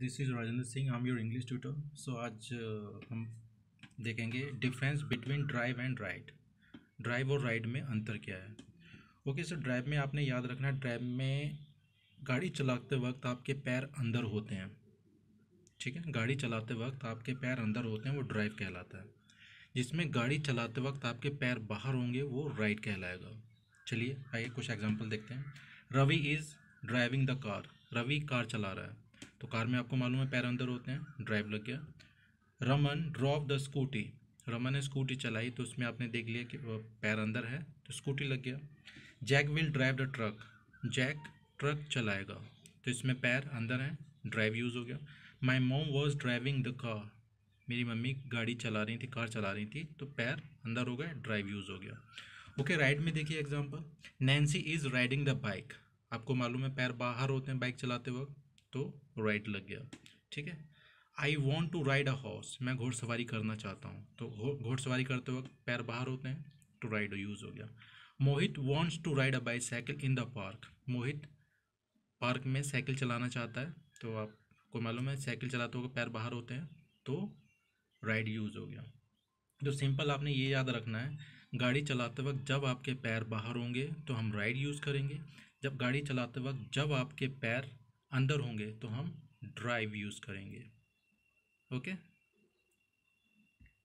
this is Rajendra Singh I am your English tutor so आज uh, हम देखेंगे difference between drive and ride drive और ride में अंतर क्या है ओके सर ड्राइव में आपने याद रखना है ड्राइव में गाड़ी चलाते वक्त आपके पैर अंदर होते हैं ठीक है गाड़ी चलाते वक्त आपके पैर अंदर होते हैं वो ड्राइव कहलाता है जिसमें गाड़ी चलाते वक्त आपके पैर बाहर होंगे वो राइड कहलाएगा चलिए आइए कुछ एग्जांपल देखते हैं Ravi is driving the car Ravi car चला रहा है तो कार में आपको मालूम है पैर अंदर होते हैं ड्राइव लग गया Raman drop the scooty Raman ने स्कूटी चलाई तो उसमें आपने देख लिया कि पैर अंदर है तो स्कूटी लग गया Jack will drive the truck Jack truck चलाएगा तो इसमें पैर अंदर है ड्राइव यूज़ हो गया my mom was driving the car मेरी मम्मी गाड़ी चला रही थी कार चला रही थी तो पैर अंदर हो गए ड्राइव यूज़ हो गया ओके राइड में देखिए example Nancy is riding the bike आपको मालूम है पैर बाहर होते हैं बाइक चलाते वक्त तो राइड लग गया ठीक है I want to ride a horse मैं घोड़सवारी करना चाहता हूँ तो घोड़सवारी करते वक्त पैर बाहर होते हैं टू राइड यूज़ हो गया Mohit wants to ride a bicycle in the park Mohit park में साइकिल चलाना चाहता है तो आपको मालूम है साइकिल चलाते हुए पैर बाहर होते हैं तो राइड यूज़ हो गया तो सिंपल आपने ये याद रखना है गाड़ी चलाते वक्त जब आपके पैर बाहर होंगे तो हम राइड यूज़ करेंगे जब गाड़ी चलाते वक्त जब आपके पैर अंदर होंगे तो हम ड्राइव यूज़ करेंगे ओके